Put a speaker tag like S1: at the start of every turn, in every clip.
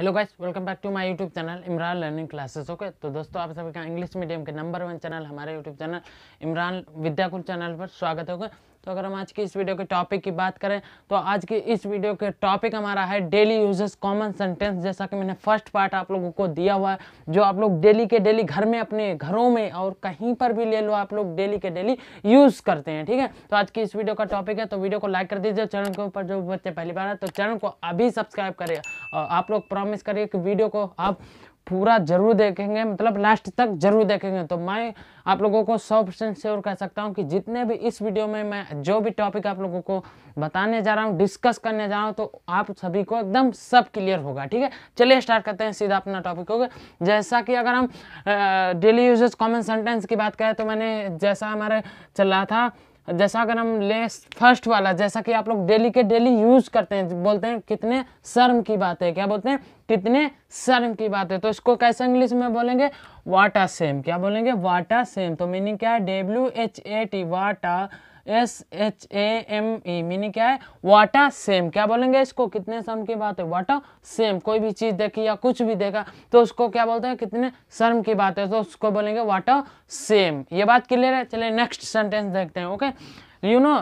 S1: Hello guys welcome back to my YouTube channel Imran learning classes okay तो दोस्तों आप सभी का इंग्लिश मीडियम के नंबर वन चैनल हमारे YouTube channel Imran Vidyakul channel पर स्वागत होगा तो अगर हम आज की इस वीडियो के टॉपिक की बात करें तो आज की इस वीडियो के टॉपिक हमारा है डेली यूजेस कॉमन सेंटेंस जैसा कि मैंने फर्स्ट पार्ट आप लोगों को दिया हुआ है जो आप लोग डेली के डेली घर में अपने घरों में और कहीं पर भी ले लो आप लोग डेली के डेली यूज़ करते हैं ठीक है तो आज की इस वीडियो का टॉपिक है तो वीडियो को लाइक कर दीजिए चैनल के ऊपर जो बच्चे पहली बार है तो चैनल को अभी सब्सक्राइब करेगा आप लोग प्रॉमिस करिए कि वीडियो को आप पूरा जरूर देखेंगे मतलब लास्ट तक जरूर देखेंगे तो मैं आप लोगों को सौ परसेंट श्योर कह सकता हूँ कि जितने भी इस वीडियो में मैं जो भी टॉपिक आप लोगों को बताने जा रहा हूँ डिस्कस करने जा रहा हूँ तो आप सभी को एकदम सब क्लियर होगा ठीक है चलिए स्टार्ट करते हैं सीधा अपना टॉपिक हो गया जैसा कि अगर हम डेली यूज कॉमन सेंटेंस की बात करें तो मैंने जैसा हमारे चल रहा था जैसा अगर हम ले फर्स्ट वाला जैसा कि आप लोग डेली के डेली यूज़ करते हैं बोलते हैं कितने शर्म की बात है क्या बोलते हैं कितने शर्म की बात है तो इसको कैसे इंग्लिश में बोलेंगे वाटा सेम क्या बोलेंगे वाटा सेम तो मीनिंग क्या है W H A T what a S H A M E meaning क्या है वाटा सेम क्या बोलेंगे इसको कितने शर्म की बात है वाटा सेम कोई भी चीज़ देखी या कुछ भी देखा तो उसको क्या बोलते हैं कितने शर्म की बात है तो उसको बोलेंगे वाटा सेम ये बात क्लियर है चलिए नेक्स्ट सेंटेंस देखते हैं ओके यू नो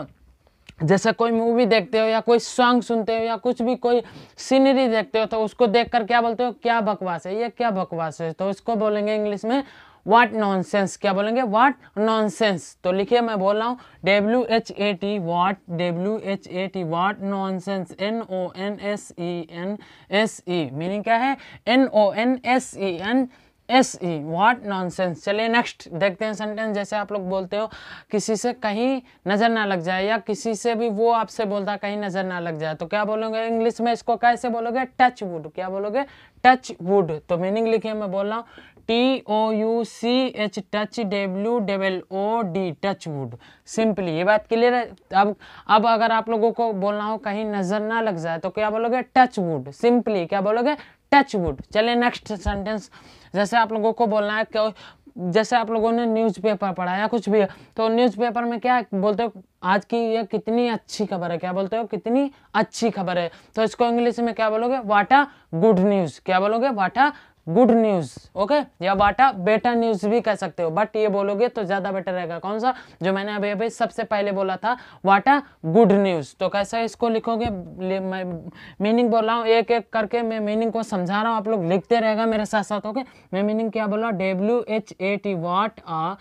S1: जैसे कोई मूवी देखते हो या कोई सॉन्ग सुनते हो या कुछ भी कोई सीनरी देखते हो तो उसको देख कर क्या बोलते हो क्या बकवास है ये क्या बकवास है तो इसको बोलेंगे इंग्लिश में व्हाट नॉनसेंस क्या बोलेंगे वाट नॉनसेंस तो लिखिए मैं बोल रहा हूँ W H A T what W H A T what nonsense N O N S E N S E meaning क्या है N O N S E N S E what non चलिए next देखते हैं sentence जैसे आप लोग बोलते हो किसी से कहीं नज़र ना लग जाए या किसी से भी वो आपसे बोलता कहीं नज़र ना लग जाए तो क्या बोलोगे इंग्लिश में इसको कैसे बोलोगे टच वुड क्या बोलोगे टच वुड तो मीनिंग लिखिए मैं बोल रहा हूँ T O U C H touch W double O D touch wood simply ये बात क्लियर है अब अब अगर आप लोगों को बोलना हो कहीं नज़र ना लग जाए तो क्या बोलोगे टच वुड सिंपली क्या बोलोगे टच वुड चले नेक्स्ट सेंटेंस जैसे आप लोगों को बोलना है कि जैसे आप लोगों ने न्यूज़पेपर पढ़ा या कुछ भी तो न्यूज़पेपर में क्या बोलते हो आज की ये कितनी अच्छी खबर है क्या बोलते हो कितनी अच्छी खबर है तो इसको इंग्लिश में क्या बोलोगे वाट आ गुड न्यूज़ क्या बोलोगे what a good news okay या बाटा बेटर न्यूज भी कह सकते हो बट ये बोलोगे तो ज्यादा बेटर रहेगा कौन सा जो मैंने अभी अभी सबसे पहले बोला था वाटा गुड न्यूज तो कैसा इसको लिखोगे मैं मीनिंग बोल रहा हूँ एक एक करके मैं मीनिंग को समझा रहा हूँ आप लोग लिखते रहेगा मेरे साथ साथ ओके मैं मीनिंग क्या बोला W H A T what a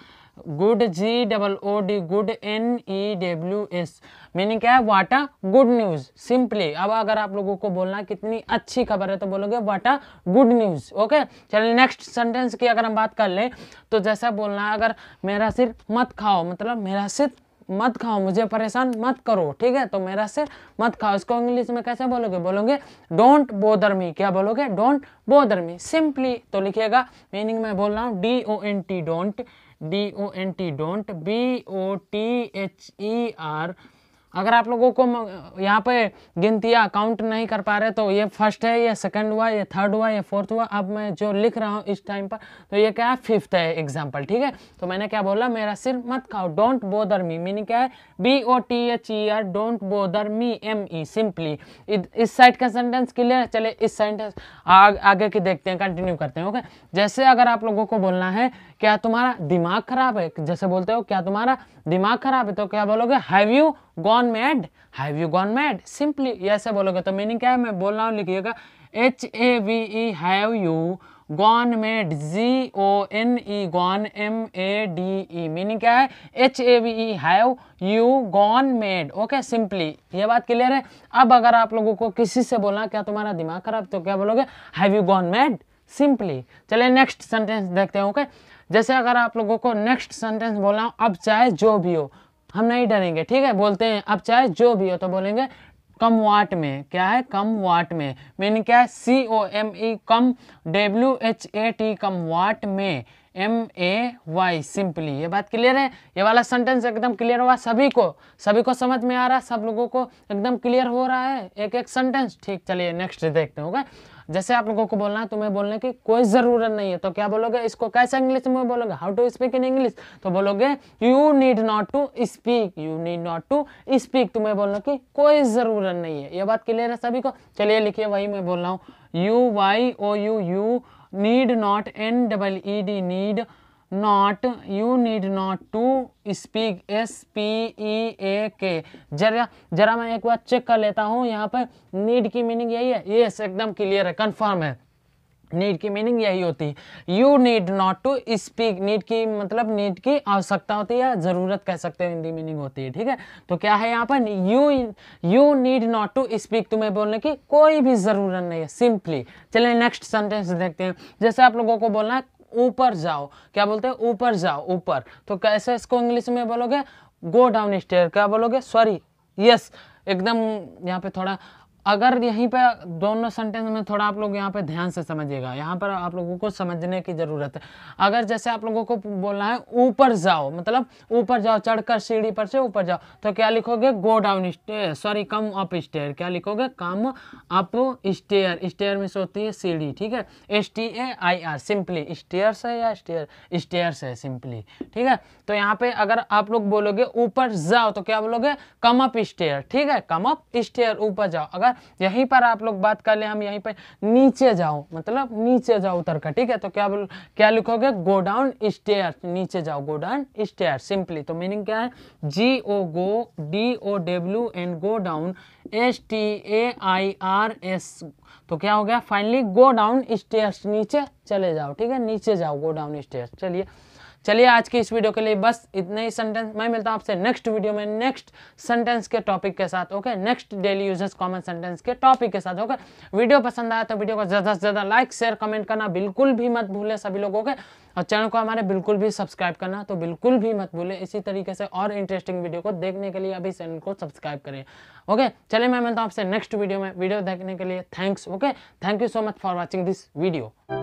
S1: good G double O D good N E W S meaning क्या है what a good news simply अब अगर आप लोगों को बोलना कितनी अच्छी खबर है तो बोलोगे what a good news okay चलिए नेक्स्ट सेंटेंस की अगर हम बात कर लें तो जैसा बोलना अगर मेरा सिर मत खाओ मतलब मेरा सिर मत खाओ मुझे परेशान मत करो ठीक है तो मेरा सिर मत खाओ इसको इंग्लिश में कैसे बोलोगे बोलोगे डोंट बोदर मी क्या बोलोगे डोंट बोदर मी सिंपली तो लिखिएगा मीनिंग मैं बोल रहा हूँ D O N T don't D O N T don't B O T H E R अगर आप लोगों को यहाँ पे गिनतियाँ काउंट नहीं कर पा रहे तो ये फर्स्ट है ये सेकंड हुआ ये थर्ड हुआ ये फोर्थ हुआ अब मैं जो लिख रहा हूँ इस टाइम पर तो ये क्या है फिफ्थ है एग्जाम्पल ठीक है तो मैंने क्या बोला मेरा सिर मत खाओ डोंट बोदर मी मीनिंग क्या है B O T H E R don't bother me M E simply इस साइड का सेंटेंस क्लियर चले इस सेंटेंस आग, आगे की देखते हैं कंटिन्यू करते हैं ओके जैसे अगर आप लोगों को बोलना है क्या तुम्हारा दिमाग खराब है जैसे बोलते हो क्या तुम्हारा दिमाग खराब है तो क्या बोलोगे have you gone mad have you gone mad simply ऐसे बोलोगे तो मीनिंग क्या है मैं बोल रहा हूँ लिखिएगा H A V E have you gone made G O N E gone M A D E meaning क्या है H A V E have you gone made okay simply ये बात क्लियर है अब अगर आप लोगों को किसी से बोलना क्या तुम्हारा दिमाग खराब तो क्या बोलोगे have you gone made simply चले नेक्स्ट सेंटेंस देखते हैं ओके okay? जैसे अगर आप लोगों को नेक्स्ट सेंटेंस बोला हूँ अब चाहे जो भी हो हम नहीं डरेंगे ठीक है बोलते हैं अब चाहे जो भी हो तो बोलेंगे कम वाट में क्या है कम वाट में मीनिंग क्या है C O M E come W H A T come what में एम ए वाई सिंपली ये बात क्लियर है ये वाला सेंटेंस एकदम क्लियर हुआ सभी को सभी को समझ में आ रहा है सब लोगों को एकदम क्लियर हो रहा है एक एक सेंटेंस ठीक चलिए नेक्स्ट देखते होगा जैसे आप लोगों को बोलना है तुम्हें तो बोलने की कोई ज़रूरत नहीं है तो क्या बोलोगे इसको कैसे इंग्लिश में बोलोगे how to speak in English तो बोलोगे you need not to speak you need not to speak तुम्हें बोलने की कोई ज़रूरत नहीं है ये बात क्लियर है सभी को चलिए लिखिए वही मैं बोल रहा हूँ you Y O U you need not n double e d need not you need not to speak s p e a k जरा जरा मैं एक बार चेक कर लेता हूँ यहाँ पर need की मीनिंग यही है यस एकदम क्लियर है कंफर्म है नीड की मीनिंग यही होती है you need not to speak need की मतलब नीड की आवश्यकता होती है ज़रूरत कह सकते हो हिंदी मीनिंग होती है ठीक है तो क्या है यहाँ पर you you need not to speak तुम्हें बोलने की कोई भी ज़रूरत नहीं है सिंपली चलिए नेक्स्ट सेंटेंस देखते हैं जैसे आप लोगों को बोलना है ऊपर जाओ क्या बोलते हैं ऊपर जाओ ऊपर तो कैसे इसको इंग्लिश में बोलोगे गो डाउन स्टेयर क्या बोलोगे सॉरी यस एकदम यहाँ पे थोड़ा अगर यहीं पे दोनों सेंटेंस में थोड़ा आप लोग यहाँ पे ध्यान से समझिएगा यहाँ पर आप लोगों को समझने की ज़रूरत है अगर जैसे आप लोगों को बोलना है ऊपर जाओ मतलब ऊपर जाओ चढ़कर सीढ़ी पर से ऊपर जाओ तो क्या लिखोगे go down stair sorry come up stair क्या लिखोगे कम अप स्टेयर स्टेयर में से होती है सीढ़ी ठीक है S T A I R simply stair है या स्टेयर स्टेयर से सिंपली ठीक है तो यहाँ पे अगर आप लोग बोलोगे ऊपर जाओ तो क्या बोलोगे कम अप स्टेयर ठीक है कम अप स्टेयर ऊपर जाओ अगर वाला यहीं पर आप लोग बात कर ले हम यहीं पर नीचे जाओ मतलब नीचे जाओ उतर कर ठीक है तो क्या क्या लिखोगे गो डाउन स्टेयर नीचे जाओ गो डाउन स्टेयर सिंपली तो मीनिंग क्या है G O go D O W N go down S T A I R S तो क्या हो गया फाइनली गो डाउन स्टेयर्स नीचे चले जाओ ठीक है नीचे जाओ गो डाउन स्टेयर चलिए चलिए आज की इस वीडियो के लिए बस इतने ही सेंटेंस मैं मिलता हूँ आपसे नेक्स्ट वीडियो में नेक्स्ट सेंटेंस के टॉपिक के साथ okay next daily users common sentence के टॉपिक के साथ ओके वीडियो पसंद आया तो वीडियो को ज़्यादा से ज़्यादा लाइक शेयर कमेंट करना बिल्कुल भी मत भूलें सभी लोगों के और चैनल को हमारे बिल्कुल भी सब्सक्राइब करना तो बिल्कुल भी मत भूलें इसी तरीके से और इंटरेस्टिंग वीडियो को देखने के लिए अभी चैनल को सब्सक्राइब करें ओके चलिए मैं मिलता हूँ आपसे नेक्स्ट वीडियो में वीडियो देखने के लिए thanks okay thank you so much for watching this video